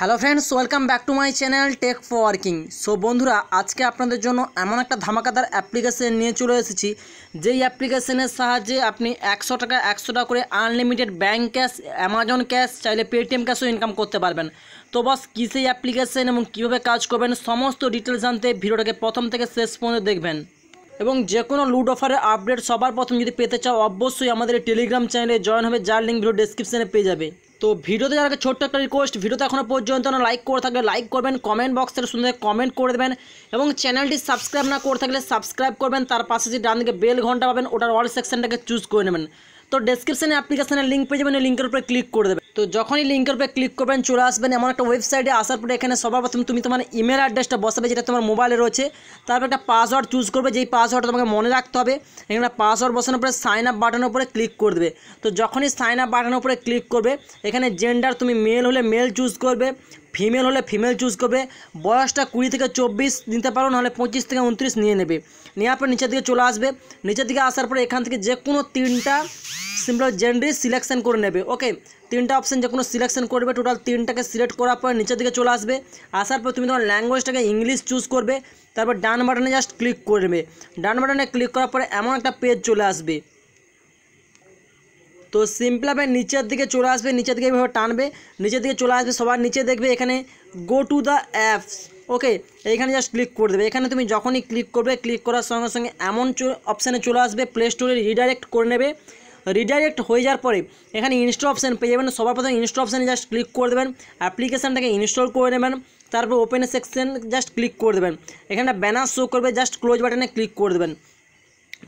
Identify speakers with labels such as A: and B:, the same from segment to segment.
A: hello friends welcome back to my channel tech for working so বন্ধুরা আজকে আপনাদের জন্য এমন একটা ধামাকাদার অ্যাপ্লিকেশান নিয়ে চলে এসেছি যেই অ্যাপ্লিকেশানের সাহায্যে আপনি একশো টাকা একশো টাকা করে unlimited bank cash Amazon cash চাইলে পেটিএম ক্যাশও ইনকাম করতে পারবেন তো বস কী সেই অ্যাপ্লিকেশান এবং কীভাবে কাজ করবেন সমস্ত ডিটেলস জানতে ভিডিওটাকে প্রথম থেকে শেষ পর্যন্ত দেখবেন এবং যে কোনো লুড অফারের আপডেট সবার প্রথম যদি পেতে চাও অবশ্যই আমাদের টেলিগ্রাম চ্যানেলে জয়েন হবে যার লিঙ্ক ভিডিও ডেসক্রিপশানে পেয়ে যাবে তো ভিডিওতে যারা ছোট্ট একটা রিকোয়েস্ট ভিডিওতে এখনও পর্যন্ত না লাইক করে থাকলে লাইক করবেন কমেন্ট বক্সের সুন্দর কমেন্ট করে দেবেন এবং চ্যানেলটি সাবস্ক্রাইব না করে থাকলে সাবস্ক্রাইব করবেন তার পাশে যে ডান দিকে বেল ঘন্টা পাবেন ওটার অল সেকশনটাকে চুজ করে নেবেন তো ডেসক্রিপশানে অ্যাপ্লিকেশানের লিঙ্ক পেয়ে যাবেন ওই লিঙ্কের উপরে ক্লিক করে দেবেন তো যখনই লিঙ্কের উপরে ক্লিক করবেন চলে আসবেন এমন একটা ওয়েবসাইটে আসার পরে এখানে সবার প্রথম তুমি তোমার ইমেল অ্যাড্রেসটা বসাবে যেটা তোমার মোবাইলে রয়েছে তারপর একটা পাসওয়ার্ড চুজ করবে যেই পাসওয়ার্ডটা তোমাকে মনে রাখতে হবে এখানে পাসওয়ার্ড বসানোর পরে সাইন আপ বাটনের উপরে ক্লিক করে দেবে তো যখনই সাইন আপ বাটনের উপরে ক্লিক করবে এখানে জেন্ডার তুমি মেল হলে মেল চুজ করবে ফিমেল হলে ফিমেল চুজ করবে বয়সটা কুড়ি থেকে চব্বিশ নিতে পারো নাহলে পঁচিশ থেকে উনত্রিশ নিয়ে নেবে নেওয়ার পর নিচের দিকে চলে আসবে নিচের দিকে আসার পরে এখান থেকে যে কোনো তিনটা সিম্পল জেন্ডারি সিলেকশন করে নেবে ওকে তিনটা অপশান যে কোনো সিলেকশন করবে টোটাল তিনটাকে সিলেক্ট করার পর নিচের দিকে চলে আসবে আসার পর তুমি তোমার ল্যাঙ্গুয়েজটাকে ইংলিশ চুজ করবে তারপর ডান বাটনে জাস্ট ক্লিক করবে ডান বাটনে ক্লিক করার পরে এমন একটা পেজ চলে আসবে তো সিম্পলভাবে নিচের দিকে চলে আসবে নিচের দিকে এইভাবে টানবে নিচের দিকে চলে আসবে সবার নিচে দেখবে এখানে go to the apps okay এইখানে জাস্ট ক্লিক করে দেবে এখানে তুমি যখনই ক্লিক করবে ক্লিক করার সঙ্গে সঙ্গে এমন অপশানে চলে আসবে প্লে স্টোরে রিডাইরেক্ট করে নেবে রিডাইরেক্ট হয়ে যাওয়ার পরে এখানে ইনস্টল অপশান পেয়ে যাবেন সবার প্রথমে ইনস্টল অপশানে জাস্ট ক্লিক করে দেবেন অ্যাপ্লিকেশানটাকে ইনস্টল করে নেবেন তারপর ওপেন সেকশন জাস্ট ক্লিক করে দেবেন এখানে ব্যানার শো করবে জাস্ট ক্লোজ বাটনে ক্লিক করে দেবেন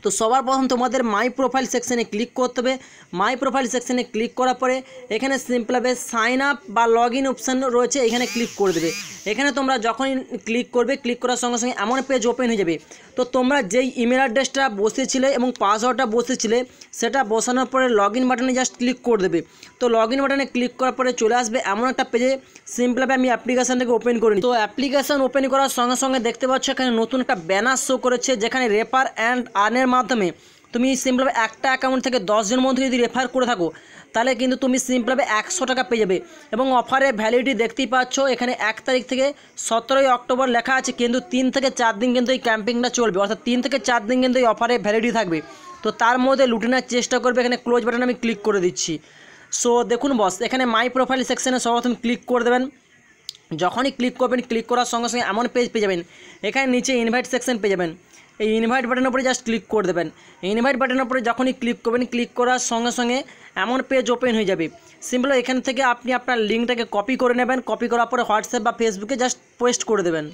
A: তো সবার প্রথম তোমাদের মাই প্রোফাইল সেকশানে ক্লিক করতে হবে মাই প্রোফাইল সেকশানে ক্লিক করার পরে এখানে সিম্পলভাবে সাইন আপ বা লগ ইন অপশান রয়েছে এখানে ক্লিক করে দেবে এখানে তোমরা যখনই ক্লিক করবে ক্লিক করার সঙ্গে সঙ্গে এমন পেজ ওপেন হয়ে যাবে তো তোমরা যেই ইমেল অ্যাড্রেসটা বসেছিলে এবং পাসওয়ার্ডটা বসেছিলে সেটা বসানোর পরে লগ ইন বাটনে জাস্ট ক্লিক করে দেবে তো লগ ইন বাটনে ক্লিক করার পরে চলে আসবে এমন একটা পেজে সিম্পলভাবে আমি অ্যাপ্লিকেশানটাকে ওপেন করিনি তো অ্যাপ্লিকেশান ওপেন করার সঙ্গে সঙ্গে দেখতে পাচ্ছ এখানে নতুন একটা ব্যানার শো করেছে যেখানে রেফার অ্যান্ড আর্নের অ্যাকাউন্টের মাধ্যমে তুমি সিম্পলভাবে একটা অ্যাকাউন্ট থেকে দশজন মধ্যে যদি রেফার করে থাকো তাহলে কিন্তু তুমি সিম্পলভাবে একশো টাকা পেয়ে যাবে এবং অফারের ভ্যালিডিটি দেখতেই পাচ্ছ এখানে এক তারিখ থেকে সতেরোই অক্টোবর লেখা আছে কিন্তু তিন থেকে চার দিন কিন্তু এই ক্যাম্পিংটা চলবে অর্থাৎ তিন থেকে চার দিন কিন্তু এই অফারের ভ্যালিডিটি থাকবে তো তার মধ্যে লুটে নেওয়ার চেষ্টা করবে এখানে ক্লোজ বাটন আমি ক্লিক করে দিচ্ছি সো দেখুন বস এখানে মাই প্রোফাইল সেকশানে সর্বপ্রথম ক্লিক করে দেবেন যখনই ক্লিক করবেন ক্লিক করার সঙ্গে সঙ্গে এমন পেজ পেয়ে যাবেন এখানে নিচে ইনভাইট সেকশন পেয়ে যাবেন এই ইনভাইট বাটনের উপরে জাস্ট ক্লিক করে দেবেন ইনভাইট বাটনের উপরে যখনই ক্লিক করবেন ক্লিক করার সঙ্গে সঙ্গে এমন পেজ ওপেন হয়ে যাবে সিম্পল এখান থেকে আপনি আপনার লিঙ্কটাকে কপি করে নেবেন কপি করার পরে হোয়াটসঅ্যাপ বা ফেসবুকে জাস্ট পোস্ট করে দেবেন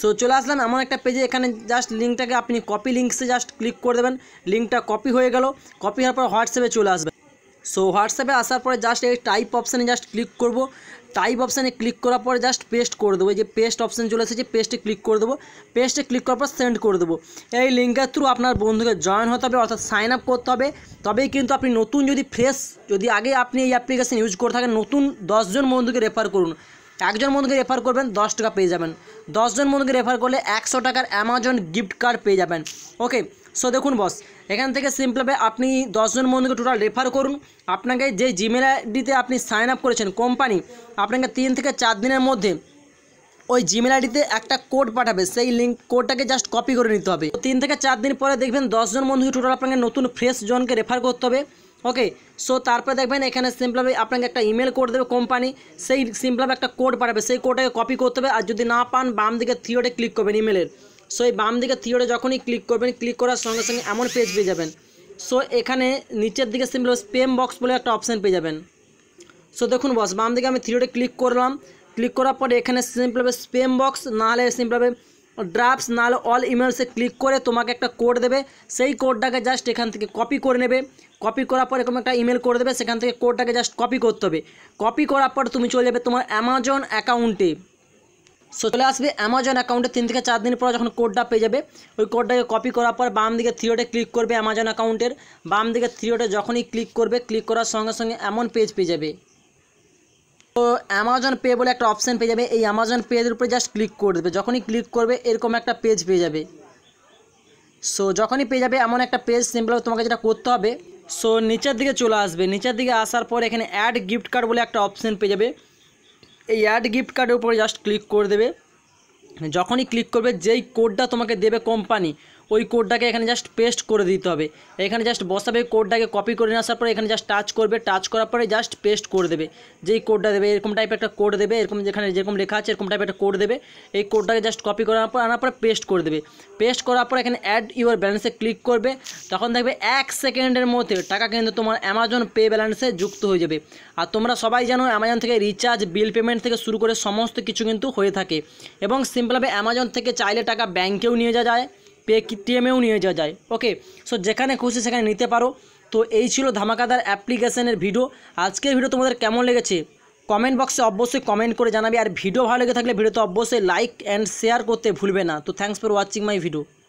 A: সো চলে আসলাম এমন একটা পেজে এখানে জাস্ট লিঙ্কটাকে আপনি কপি লিঙ্কসে জাস্ট ক্লিক করে দেবেন লিঙ্কটা কপি হয়ে গেল কপি হওয়ার পর হোয়াটসঅ্যাপে চলে আসবে সো হোয়াটসঅ্যাপে আসার পরে জাস্ট এই টাইপ অপশানে জাস্ট ক্লিক করব টাইপ অপশানে ক্লিক করার পরে জাস্ট পেস্ট করে দেবো যে পেস্ট অপশান চলে এসেছে পেস্টে ক্লিক করে দেবো পেস্টে ক্লিক করার পর সেন্ড করে দেবো এই লিঙ্কের থ্রু আপনার বন্ধুকে জয়েন হতে হবে অর্থাৎ সাইন আপ করতে হবে তবেই কিন্তু আপনি নতুন যদি ফ্রেশ যদি আগে আপনি এই অ্যাপ্লিকেশান ইউজ করে থাকেন নতুন দশজন বন্ধুকে রেফার করুন একজন বন্ধুকে রেফার করবেন দশ টাকা পেয়ে যাবেন দশজন বন্ধুকে রেফার করলে একশো টাকার অ্যামাজন গিফট কার্ড পেয়ে যাবেন ওকে সো দেখুন বস এখান থেকে সিম্পলভাবে আপনি দশজন বন্ধুকে টোটাল রেফার করুন আপনাকে যে জিমেল আইডিতে আপনি সাইন আপ করেছেন কোম্পানি আপনাকে তিন থেকে চার দিনের মধ্যে ওই জিমেল আইডিতে একটা কোড পাঠাবে সেই লিঙ্ক কোডটাকে জাস্ট কপি করে নিতে হবে তিন থেকে চার দিন পরে দেখবেন দশজন বন্ধুকে টোটাল আপনাকে নতুন ফ্রেশ জনকে রেফার করতে হবে ওকে সো তারপরে দেখবেন এখানে সিম্পলভাবে আপনাকে একটা ইমেল কোড দেবে কোম্পানি সেই সিম্পলভাবে একটা কোড পাঠাবে সেই কোডটাকে কপি করতে হবে আর যদি না পান বাম দিকে থিওটে ক্লিক করবেন ইমেলের সো এই বাম দিকে থিওরে যখনই ক্লিক করবেন ক্লিক করার সঙ্গে সঙ্গে এমন পেজ পেয়ে যাবেন সো এখানে নিচের দিকে সিম্পল স্পেম বক্স বলে একটা অপশান পেয়ে যাবেন সো দেখুন বস বাম দিকে আমি থিওরে ক্লিক করলাম ক্লিক করার পরে এখানে সিম্পলভাবে স্পেম বক্স নাহলে সিম্পলভাবে ড্রাফটস নাহলে অল ইমেলসে ক্লিক করে তোমাকে একটা কোড দেবে সেই কোডটাকে জাস্ট এখান থেকে কপি করে নেবে কপি করার পর এরকম একটা ইমেল করে দেবে সেখান থেকে কোডটাকে জাস্ট কপি করতে হবে কপি করার পর তুমি চলে যাবে তোমার অ্যামাজন অ্যাকাউন্টে সো চলে আসবে অ্যামাজন অ্যাকাউন্টে তিন থেকে চার দিন পর যখন কোডটা পেয়ে যাবে ওই কোডটাকে কপি করার পর বাম দিকে থ্রিওটে ক্লিক করবে অ্যামাজন অ্যাকাউন্টের বাম দিকে থ্রিওটে যখনই ক্লিক করবে ক্লিক করার সঙ্গে সঙ্গে এমন পেজ পেয়ে যাবে তো অ্যামাজন পে বলে একটা অপশান পেয়ে যাবে এই অ্যামাজন পেজের উপরে জাস্ট ক্লিক করে দেবে যখনই ক্লিক করবে এরকম একটা পেজ পেয়ে যাবে সো যখনই পেয়ে যাবে এমন একটা পেজ সিম্পল তোমাকে যেটা করতে হবে সো নিচের দিকে চলে আসবে নিচের দিকে আসার পর এখানে অ্যাড গিফট কার্ড বলে একটা অপশান পেয়ে যাবে এই অ্যাড গিফট কার্ডের উপরে জাস্ট ক্লিক করে দেবে যখনই ক্লিক করবে যেই কোডটা তোমাকে দেবে কোম্পানি ওই কোডটাকে এখানে জাস্ট পেস্ট করে দিতে হবে এখানে জাস্ট বসাবে কোডটাকে কপি করে আসার পরে এখানে জাস্ট টাচ করবে টাচ করার পরে জাস্ট পেস্ট করে দেবে যেই কোডটা দেবে এরকম টাইপের একটা কোড দেবে এরকম যেখানে যেরকম লেখা আছে এরকম টাইপের একটা কোড দেবে এই কোডটাকে জাস্ট কপি করার পর আনার পরে পেস্ট করে দেবে পেস্ট করার পর এখানে অ্যাড ইউর ব্যালেন্সে ক্লিক করবে তখন দেখবে এক সেকেন্ডের মধ্যে টাকা কিন্তু তোমার অ্যামাজন পে ব্যালেন্সে যুক্ত হয়ে যাবে আর তোমরা সবাই জানো অ্যামাজন থেকে রিচার্জ বিল পেমেন্ট থেকে শুরু করে সমস্ত কিছু কিন্তু হয়ে থাকে এবং সিম্পলভাবে অ্যামাজন থেকে চাইলে টাকা ব্যাংকেও নিয়ে যাওয়া যায় পেটিএমেও নিয়ে যাওয়া যায় ওকে সো যেখানে খুশি সেখানে নিতে পারো তো এই ছিল ধামাকাদার অ্যাপ্লিকেশনের ভিডিও আজকের ভিডিও তোমাদের কেমন লেগেছে কমেন্ট বক্সে অবশ্যই কমেন্ট করে জানাবে আর ভিডিও ভালো লেগে থাকলে ভিডিওতে অবশ্যই লাইক অ্যান্ড শেয়ার করতে ভুলবে না তো thanks for watching my video